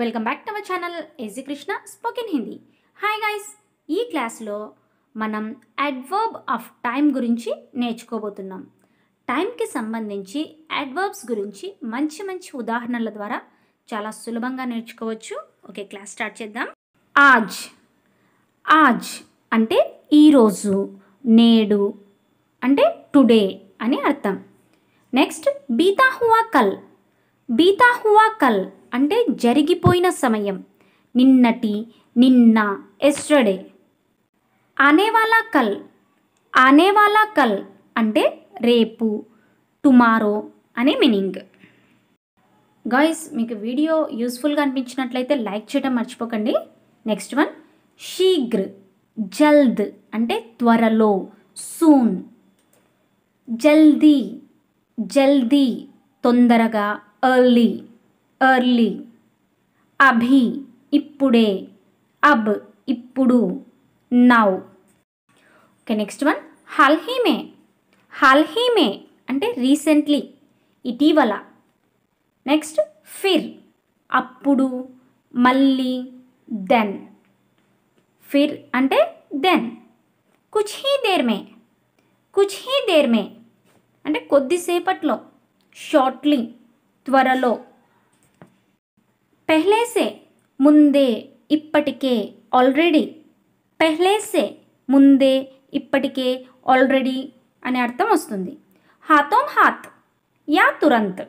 Welcome back to our channel SG Krishna spoken Hindi hi guys ఈ క్లాస్లో మనం అడ్వర్బ్ ఆఫ్ టైం గురించి నేర్చుకోబోతున్నాం టైంకి సంబంధించి అడ్వర్బ్స్ గురించి మంచి మంచి ఉదాహరణల ద్వారా చాలా సులభంగా నేర్చుకోవచ్చు ఓకే క్లాస్ స్టార్ట్ చేద్దాం ఆజ్ ఆజ్ అంటే ఈరోజు నేడు అంటే టుడే అని అర్థం నెక్స్ట్ బీతాహువా కల్ బీతాహువా కల్ అంటే జరిగిపోయిన సమయం నిన్నటి నిన్న ఎస్టర్డే అనేవాలా కల్ అనేవాలా కల్ అంటే రేపు టుమారో అనే మీనింగ్ గాయస్ మీకు వీడియో యూస్ఫుల్గా అనిపించినట్లయితే లైక్ చేయడం మర్చిపోకండి నెక్స్ట్ వన్ శీఘ్ర జల్ద్ అంటే త్వరలో సూన్ జల్దీ జల్దీ తొందరగా ఎర్లీ ఎర్లీ అభి ఇప్పుడే అబ్ ఇప్పుడు నౌ ఓకే నెక్స్ట్ వన్ హల్హీమే హల్హీమే అంటే రీసెంట్లీ ఇటీవల నెక్స్ట్ ఫిర్ అప్పుడు మళ్ళీ దెన్ ఫిర్ అంటే దెన్ కుచ్ హీ దేర్మే కుచ్ హీ దేర్మే అంటే కొద్దిసేపట్లో షార్ట్లీ త్వరలో పెహ్లేసే ముందే ఇప్పటికే ఆల్రెడీ పెహ్లేసే ముందే ఇప్పటికే ఆల్రెడీ అనే అర్థం వస్తుంది హాతోం హాత్ యా తురంత్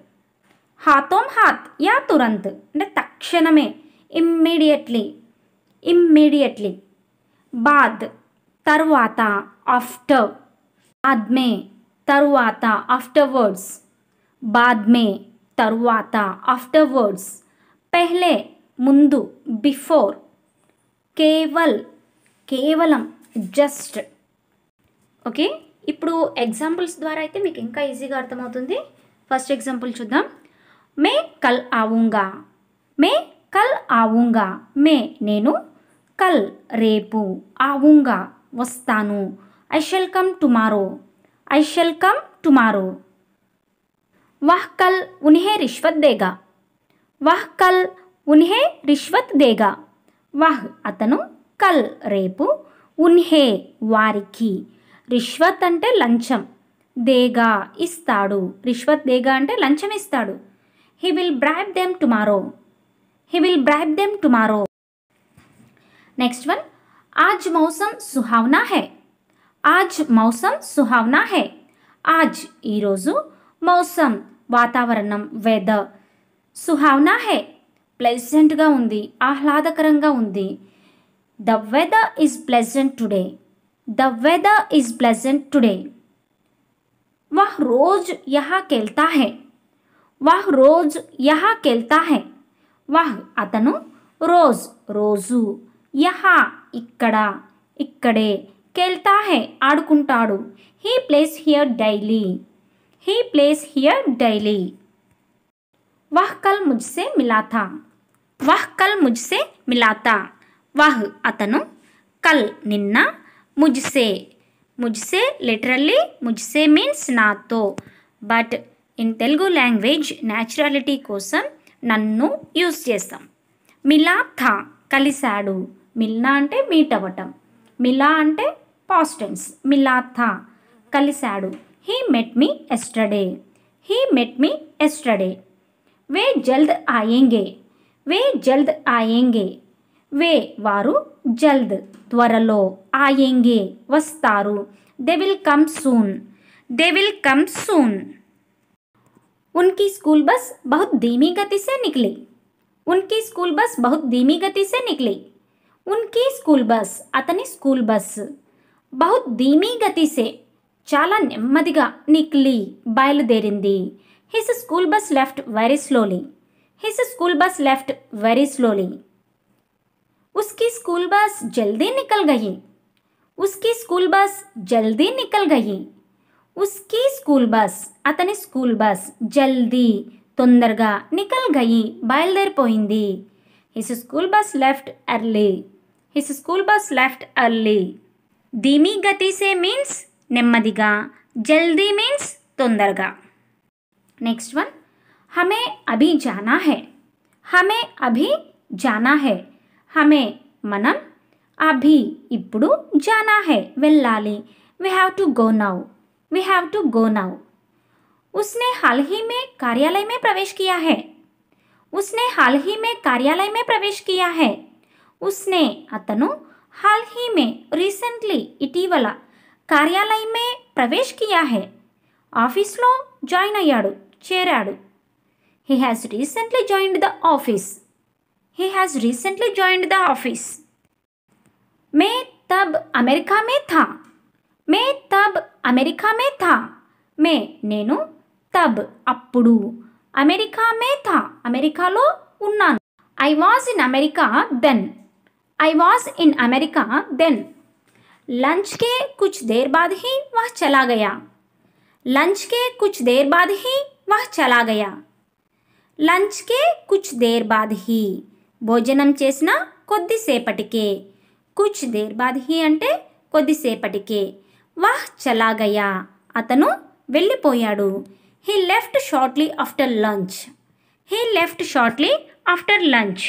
హాతోం హాత్ యా తురంత్ అంటే తక్షణమే ఇమ్మీడియట్లీ ఇమ్మీడియట్లీ బాద్ తరువాత ఆఫ్టర్ ఆద్మే తరువాత ఆఫ్టర్ వర్డ్స్ బాద్మే తరువాత ఆఫ్టర్ వర్డ్స్ పెహ్లే ముందు బిఫోర్ కేవల్ కేవలం జస్ట్ ఓకే ఇప్పుడు ఎగ్జాంపుల్స్ ద్వారా అయితే మీకు ఇంకా ఈజీగా అర్థమవుతుంది ఫస్ట్ ఎగ్జాంపుల్ చూద్దాం మే కల్ ఆవుంగా మే కల్ ఆవుంగా మే నేను కల్ రేపు ఆవుంగా వస్తాను I shall come tomorrow I shall come tomorrow వహ్ కల్ ఉన్హే రిష్వత్ దేగా వహ్ కల్ ఉన్హే రిష్వత్ దేగా వహ్ అతను కల్ రేపు ఉన్హే వారికి రిష్వత్ అంటే లంచం దేగా ఇస్తాడు రిష్వత్ దేగా అంటే లంచం ఇస్తాడు he will bribe them tomorrow he will bribe them tomorrow next one ఆజ్ మౌసం సుహావనా హే ఆజ్ మౌసం సుహావనా హే ఆజ్ ఈరోజు మౌసం వాతావరణం వెదర్ సుహావనా హే ప్లెజెంట్గా ఉంది ఆహ్లాదకరంగా ఉంది the weather is pleasant today the weather is pleasant today వహ్ రోజ్ యహా కెల్తా హే వహ్ రోజ్ యహా కెల్తా హే వహ్ అతను రోజ్ రోజు యహా ఇక్కడ ఇక్కడే కెల్తా హే ఆడుకుంటాడు he plays here daily he plays here daily वह కల్ मुझसे మిలాథా था వహ్ కల్ ముజ్సే మిలాథా వహ్ అతను కల్ నిన్న ముజ్సే ముజ్సే లిటరల్లీ ముజ్సే మీన్స్ నాతో but in Telugu language naturality కోసం నన్ను యూస్ చేస్తాం మిలాథా థా కలిశాడు మిల్నా అంటే మీట్ అవ్వటం మిలా అంటే పాస్టెన్స్ మిలాథా థా కలిశాడు he met me yesterday he met me yesterday वे जल्द आएंगे वे जल्द आएंगे वे वारु जल्द त्वरलो आएंगे वस्तारु they will come soon they will come सून उनकी स्कूल बस बहुत धीमी गति से निकली उनकी स्कूल बस बहुत धीमी गति से निकली उनकी स्कूल अतनी स्कूल बस बहुत धीमी गति से గతిసే नेम्मदिगा निकली నిక్లి బయలుదేరింది His school bus left very slowly. His school bus left very slowly. उसकी स्कूल बस जल्दी निकल गई उसकी स्कूल बस जल्दी निकल गई उसकी स्कूल बस अतनी स्कूल बस జల్దీ తొందరగా నికల్ గయి బయలుదేరిపోయింది his school bus left early his school bus left early ధీమి గతిసే మీన్స్ నెమ్మదిగా జల్దీ మీన్స్ తొందరగా नेक्स्ट वन हमें अभी जाना है हमें अभी जाना है हमें मनम अभी इपड़ जाना है वेलाली we have to go now we have to go now उसने हाल ही में कार्यालय में प्रवेश किया है उसने हाल ही में कार्यालय में प्रवेश किया है उसने अतनु हाल ही में रिसेंटली इटीवला कार्यालय में प्रवेश किया है ఆఫీస్లో జాయిన్ అయ్యాడు చేరాడు he has recently joined the office he has recently joined the office మే తబ్ అమెరికా మే థా మే తబ్ అమెరికా మే థా మే నేను తబ్ అప్పుడు అమెరికా మే థా అమెరికాలో ఉన్నాను I was in America then I was in America then లంచ్కే కుచ్ దేర్ బాద్ హీ వహ్ చలా గయా లంచ్ के कुछ देर बाद ही वह चला गया లంచ్ కే కుచ్ దేర్ బాద్ హీ భోజనం చేసిన కొద్దిసేపటికే కుచ్ దేర్ బాద్ హీ అంటే కొద్దిసేపటికే వాహ్ గయా అతను వెళ్ళిపోయాడు he left shortly after lunch he left shortly after lunch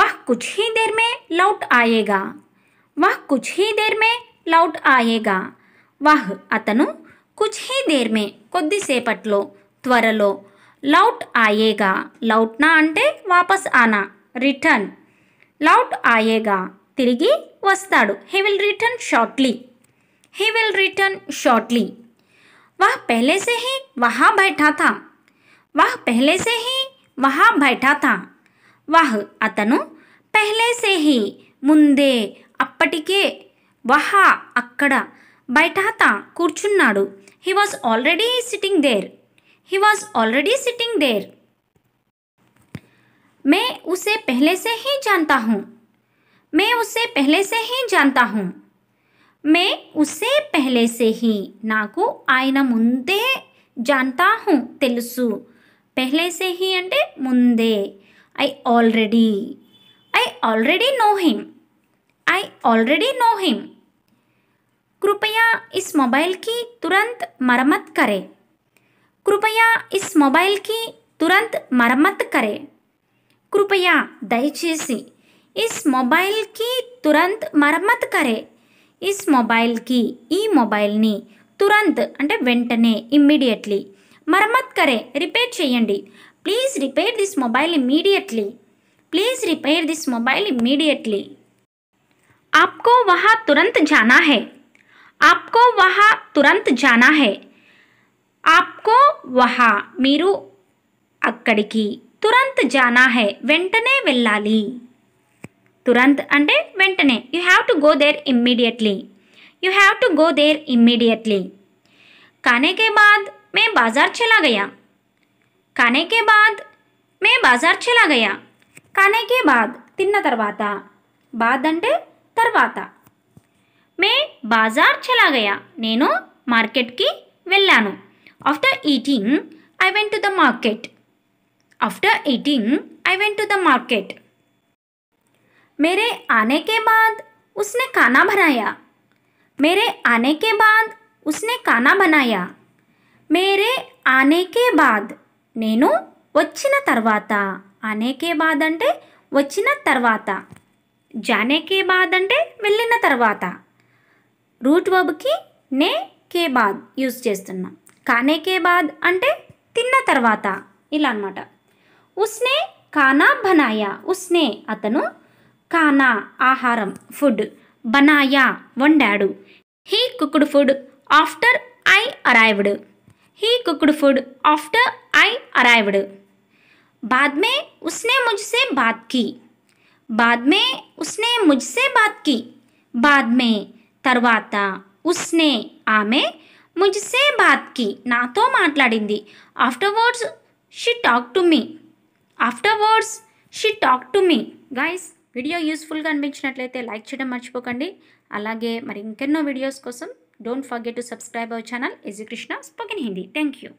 వాహ్ కుచ్ హీ దేర్ మే లౌట్ ఆయేగా వాహ్ కుచ్ హీ దేర్ మే లౌట్ ఆయేగా వాహ్ అతను కుచ్ హీ దేర్ మే కొద్దిసేపట్లో త్వరలో లౌట్ ఆయేగా లౌట్నా అంటే వాపస్ ఆనా రిటర్న్ లౌట్ ఆయేగా తిరిగి వస్తాడు he will return shortly he will return shortly वह पहले హీ వహా బైఠా థా था वह హీ వహా ही థా बैठा అతను पहले హీ ముందే అప్పటికే వహా అక్కడ बैठाता Tata He was already sitting there. He was already sitting there. मैं उसे पहले से ही जानता हूँ मैं उसे पहले से ही जानता हूँ मैं उसे पहले से ही నాకు ఆయన मुंदे जानता हूँ తెలుసు पहले से ही అంటే मुंदे I already. I already know him. I already know him. कृपया इस मोबाइल की तुरंत मरम्मत करें कृपया इस मोबाइल की तुरंत मरम्मत करें कृपया दयचे इस मोबाइल की तुरंत मरम्मत करें इस मोबाइल की मोबाइल तुरंत अटे అంటే వెంటనే ఇమ్మీడియట్లీ మరమ్మత్ కరే రిపేర్ చేయండి please repair this mobile please repair this mobile immediately आपको वहाँ तुरंत जाना है आपको वहा तुरंत जाना है आपको वहाँ मेरु अक्कड़की तुरंत जाना है वेंटने वेल्लाली तुरंत अंडे वेंटने you have to go there immediately you have to go there immediately खाने के बाद मैं बाजार चला गया खाने के बाद मैं बाजार चला गया खाने के बाद तिन्न तरवाता बाद अंडे तरवाता મે બજાર છલા ગયા નેનો માર્કેટ કી વેલ્લાનો after eating I went to the market after eating I went to the market મેરે આને કે બાદ ઉસને ખાના બનાયા મેરે આને કે બાદ ઉસને ખાના બનાયા મેરે આને કે બાદ નેનો વચ્ના તરવતા આને કે બાદ અંટે વચ્ના તરવતા જાને કે બાદ અંટે વેલ્લના તરવતા రూట్ వర్బ్కి నే కే బాద్ యూజ్ చేస్తున్నాం కానే కే బాద్ అంటే తిన్న తర్వాత ఇలా అనమాట ఉస్నే కానా బనాయా ఉస్నే అతను కానా ఆహారం ఫుడ్ బనాయా వండాడు he cooked food after I arrived he cooked food after I arrived బాద్మే ఉస్నే ముజ్సే मुझसे बात की बाद में उसने मुझसे बात తర్వాత ఉస్నే ఆమె ముజ్సే బాత్కి నాతో మాట్లాడింది afterwards she talk to me afterwards she talk to me guys video యూస్ఫుల్గా అనిపించినట్లయితే లైక్ చేయడం మర్చిపోకండి అలాగే మరి ఇంకెన్నో వీడియోస్ కోసం don't forget to subscribe our channel AG Krishna spoken Hindi thank you